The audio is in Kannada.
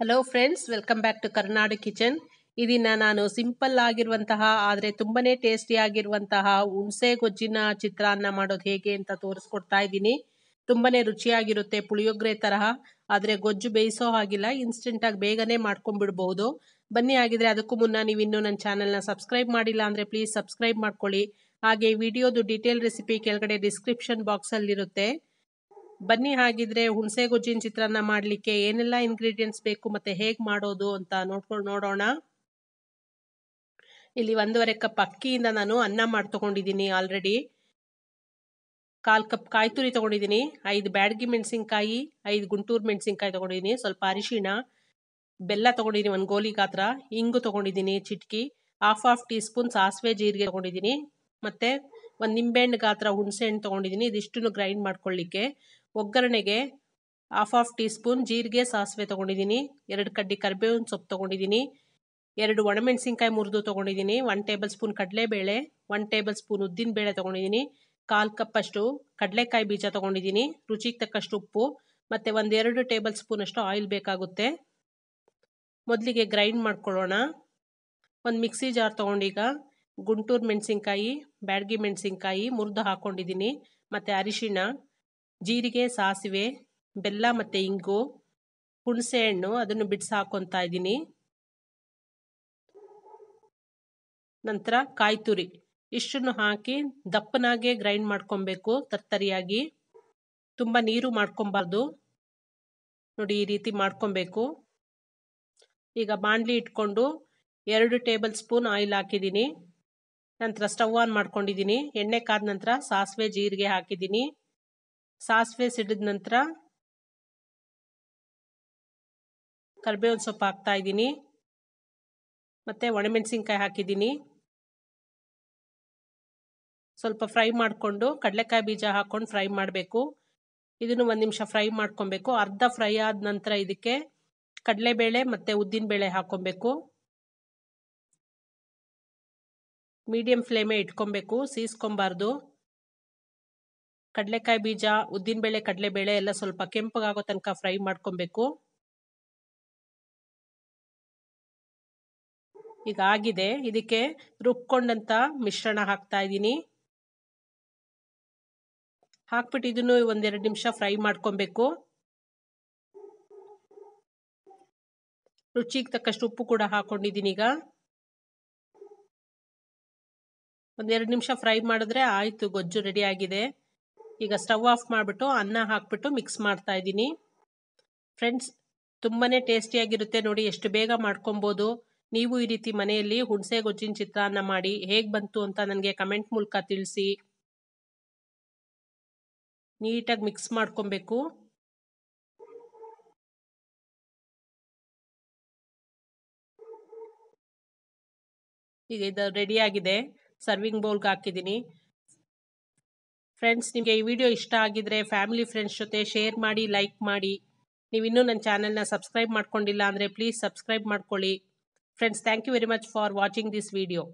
hello friends welcome back to Karnadu kitchen ಇದನ್ನು ನಾನು ಸಿಂಪಲ್ ಆಗಿರುವಂತಹ ಆದರೆ ತುಂಬನೇ ಟೇಸ್ಟಿ ಆಗಿರುವಂತಹ ಹುಣಸೆ ಗೊಜ್ಜಿನ ಚಿತ್ರಾನ್ನ ಮಾಡೋದು ಹೇಗೆ ಅಂತ ತೋರಿಸ್ಕೊಡ್ತಾ ಇದ್ದೀನಿ ತುಂಬನೇ ರುಚಿಯಾಗಿರುತ್ತೆ ಪುಳಿಯೋಗರೆ ತರಹ ಆದರೆ ಗೊಜ್ಜು ಬೇಯಿಸೋ ಹಾಗಿಲ್ಲ ಇನ್ಸ್ಟೆಂಟಾಗಿ ಬೇಗನೆ ಮಾಡ್ಕೊಂಡ್ಬಿಡ್ಬೋದು ಬನ್ನಿ ಆಗಿದ್ರೆ ಅದಕ್ಕೂ ಮುನ್ನ ನೀವು ಇನ್ನೂ ನನ್ನ ಚಾನೆಲ್ನ ಸಬ್ಸ್ಕ್ರೈಬ್ ಮಾಡಿಲ್ಲ ಅಂದರೆ ಪ್ಲೀಸ್ ಸಬ್ಸ್ಕ್ರೈಬ್ ಮಾಡ್ಕೊಳ್ಳಿ ಹಾಗೆ ವಿಡಿಯೋದು ಡೀಟೇಲ್ ರೆಸಿಪಿ ಕೆಳಗಡೆ ಡಿಸ್ಕ್ರಿಪ್ಷನ್ ಬಾಕ್ಸಲ್ಲಿರುತ್ತೆ ಬನ್ನಿ ಹಾಗಿದ್ರೆ ಹುಣಸೆ ಗೊಜ್ಜಿನ ಚಿತ್ರಾನ್ನ ಮಾಡಲಿಕ್ಕೆ ಏನೆಲ್ಲ ಇಂಗ್ರೀಡಿಯೆಂಟ್ಸ್ ಬೇಕು ಮತ್ತೆ ಹೇಗೆ ಮಾಡೋದು ಅಂತ ನೋಡ್ಕೊಂಡು ನೋಡೋಣ ಇಲ್ಲಿ ಒಂದೂವರೆ ಕಪ್ ಅಕ್ಕಿಯಿಂದ ನಾನು ಅನ್ನ ಮಾಡಿ ತೊಗೊಂಡಿದ್ದೀನಿ ಆಲ್ರೆಡಿ ಕಾಲು ಕಪ್ ಕಾಯ್ತುರಿ ತಗೊಂಡಿದ್ದೀನಿ ಐದು ಬ್ಯಾಡ್ಗಿ ಮೆಣಸಿನ್ಕಾಯಿ ಐದು ಗುಂಟೂರು ಮೆಣಸಿನ್ಕಾಯಿ ತಗೊಂಡಿದ್ದೀನಿ ಸ್ವಲ್ಪ ಅರಿಶಿಣ ಬೆಲ್ಲ ತಗೊಂಡಿದ್ದೀನಿ ಒಂದು ಗೋಲಿ ಗಾತ್ರ ಇಂಗು ತಗೊಂಡಿದ್ದೀನಿ ಚಿಟ್ಕಿ ಹಾಫ್ ಹಾಫ್ ಟೀ ಸ್ಪೂನ್ ಸಾಸಿವೆ ಜೀರಿಗೆ ತಗೊಂಡಿದ್ದೀನಿ ಮತ್ತು ಒಂದು ನಿಂಬೆಹಣ್ಣು ಗಾತ್ರ ಹುಣಸೆ ಹಣ್ಣು ತೊಗೊಂಡಿದ್ದೀನಿ ಇದಿಷ್ಟನ್ನು ಗ್ರೈಂಡ್ ಮಾಡ್ಕೊಳ್ಳಿಕ್ಕೆ ಒಗ್ಗರಣೆಗೆ ಹಾಫ್ ಹಾಫ್ ಟೀ ಸ್ಪೂನ್ ಜೀರಿಗೆ ಸಾಸಿವೆ ತೊಗೊಂಡಿದ್ದೀನಿ ಎರಡು ಕಡ್ಡಿ ಕರಿಬೇವಿನ ಸೊಪ್ಪು ತೊಗೊಂಡಿದ್ದೀನಿ ಎರಡು ಒಣಮೆಣಸಿನ್ಕಾಯಿ ಮುರಿದು ತೊಗೊಂಡಿದ್ದೀನಿ ಒನ್ ಟೇಬಲ್ ಸ್ಪೂನ್ ಕಡಲೆಬೇಳೆ ಒನ್ ಟೇಬಲ್ ಸ್ಪೂನ್ ಉದ್ದಿನ ಬೇಳೆ ತೊಗೊಂಡಿದ್ದೀನಿ ಕಾಲು ಕಪ್ಪಷ್ಟು ಕಡಲೆಕಾಯಿ ಬೀಜ ತೊಗೊಂಡಿದ್ದೀನಿ ರುಚಿಗೆ ತಕ್ಕಷ್ಟು ಉಪ್ಪು ಮತ್ತು ಒಂದೆರಡು ಟೇಬಲ್ ಸ್ಪೂನಷ್ಟು ಆಯಿಲ್ ಬೇಕಾಗುತ್ತೆ ಮೊದಲಿಗೆ ಗ್ರೈಂಡ್ ಮಾಡ್ಕೊಳ್ಳೋಣ ಒಂದು ಮಿಕ್ಸಿ ಜಾರ್ ತೊಗೊಂಡೀಗ ಗುಂಟೂರು ಮೆಣಸಿನ್ಕಾಯಿ ಬ್ಯಾಡ್ಗಿ ಮೆಣಸಿನ್ಕಾಯಿ ಮುರಿದು ಹಾಕ್ಕೊಂಡಿದ್ದೀನಿ ಮತ್ತು ಅರಿಶಿಣ ಜೀರಿಗೆ ಸಾಸಿವೆ ಬೆಲ್ಲ ಮತ್ತು ಇಂಗು ಹುಣಸೆಹಣ್ಣು ಅದನ್ನು ಬಿಡಿಸಿ ಇದ್ದೀನಿ ನಂತರ ಕಾಯಿ ತುರಿ ಇಷ್ಟನ್ನು ಹಾಕಿ ದಪ್ಪನಾಗೆ ಗ್ರೈಂಡ್ ಮಾಡ್ಕೊಬೇಕು ತರ್ತರಿಯಾಗಿ ತುಂಬ ನೀರು ಮಾಡ್ಕೊಬಾರ್ದು ನೋಡಿ ಈ ರೀತಿ ಮಾಡ್ಕೊಬೇಕು ಈಗ ಬಾಣಲಿ ಇಟ್ಕೊಂಡು ಎರಡು ಟೇಬಲ್ ಸ್ಪೂನ್ ಆಯಿಲ್ ಹಾಕಿದ್ದೀನಿ ನಂತರ ಸ್ಟವ್ ಆನ್ ಮಾಡ್ಕೊಂಡಿದ್ದೀನಿ ಎಣ್ಣೆ ಕಾದ ನಂತರ ಸಾಸಿವೆ ಜೀರಿಗೆ ಹಾಕಿದ್ದೀನಿ ಸಾಸಿವೆ ಸಿಡಿದ ನಂತರ ಕರಿಬೇವಿನ ಸೊಪ್ಪು ಹಾಕ್ತಾ ಇದ್ದೀನಿ ಮತ್ತು ಒಣಮೆಣಸಿನ್ಕಾಯಿ ಹಾಕಿದ್ದೀನಿ ಸ್ವಲ್ಪ ಫ್ರೈ ಮಾಡಿಕೊಂಡು ಕಡಲೆಕಾಯಿ ಬೀಜ ಹಾಕ್ಕೊಂಡು ಫ್ರೈ ಮಾಡಬೇಕು ಇದನ್ನು ಒಂದು ನಿಮಿಷ ಫ್ರೈ ಮಾಡ್ಕೊಬೇಕು ಅರ್ಧ ಫ್ರೈ ಆದ ನಂತರ ಇದಕ್ಕೆ ಕಡಲೆಬೇಳೆ ಮತ್ತು ಉದ್ದಿನಬೇಳೆ ಹಾಕ್ಕೊಬೇಕು ಮೀಡಿಯಮ್ ಫ್ಲೇಮೇ ಇಟ್ಕೊಬೇಕು ಸೀಸ್ಕೊಬಾರ್ದು ಕಡಲೆಕಾಯಿ ಬೀಜ ಉದ್ದಿನಬೇಳೆ ಕಡಲೆಬೇಳೆ ಎಲ್ಲ ಸ್ವಲ್ಪ ಕೆಂಪಗಾಗೋ ತನಕ ಫ್ರೈ ಮಾಡ್ಕೊಬೇಕು ಈಗ ಆಗಿದೆ ಇದಕ್ಕೆ ರುಬ್ಕೊಂಡಂತ ಮಿಶ್ರಣ ಹಾಕ್ತಾ ಇದ್ದೀನಿ ಹಾಕ್ಬಿಟ್ಟು ಇದನ್ನು ಒಂದೆರಡು ನಿಮಿಷ ಫ್ರೈ ಮಾಡ್ಕೊಬೇಕು ರುಚಿಗೆ ತಕ್ಕಷ್ಟು ಉಪ್ಪು ಕೂಡ ಹಾಕೊಂಡಿದ್ದೀನಿ ಈಗ ಒಂದೆರಡು ನಿಮಿಷ ಫ್ರೈ ಮಾಡಿದ್ರೆ ಆಯ್ತು ಗೊಜ್ಜು ರೆಡಿ ಆಗಿದೆ ಈಗ ಸ್ಟವ್ ಆಫ್ ಮಾಡಿಬಿಟ್ಟು ಅನ್ನ ಹಾಕ್ಬಿಟ್ಟು ಮಿಕ್ಸ್ ಮಾಡ್ತಾ ಇದ್ದೀನಿ ಫ್ರೆಂಡ್ಸ್ ತುಂಬಾ ಟೇಸ್ಟಿಯಾಗಿರುತ್ತೆ ನೋಡಿ ಎಷ್ಟು ಬೇಗ ಮಾಡ್ಕೊಬೋದು ನೀವು ಈ ರೀತಿ ಮನೆಯಲ್ಲಿ ಹುಣಸೆ ಗೊಜ್ಜಿನ ಚಿತ್ರಾನ್ನ ಮಾಡಿ ಹೇಗೆ ಬಂತು ಅಂತ ನನಗೆ ಕಮೆಂಟ್ ಮೂಲಕ ತಿಳಿಸಿ ನೀಟಾಗಿ ಮಿಕ್ಸ್ ಮಾಡ್ಕೊಬೇಕು ಈಗ ಇದು ರೆಡಿಯಾಗಿದೆ ಸರ್ವಿಂಗ್ ಬೌಲ್ಗೆ ಹಾಕಿದ್ದೀನಿ ಫ್ರೆಂಡ್ಸ್ ನಿಮಗೆ ಈ ವಿಡಿಯೋ ಇಷ್ಟ ಆಗಿದ್ರೆ ಫ್ಯಾಮಿಲಿ ಫ್ರೆಂಡ್ಸ್ ಜೊತೆ ಶೇರ್ ಮಾಡಿ ಲೈಕ್ ಮಾಡಿ ನೀವು ಇನ್ನೂ ನನ್ನ ಚಾನಲ್ನ ಸಬ್ಸ್ಕ್ರೈಬ್ ಮಾಡ್ಕೊಂಡಿಲ್ಲ ಅಂದರೆ ಪ್ಲೀಸ್ ಸಬ್ಸ್ಕ್ರೈಬ್ ಮಾಡ್ಕೊಳ್ಳಿ friends thank you very much for watching this video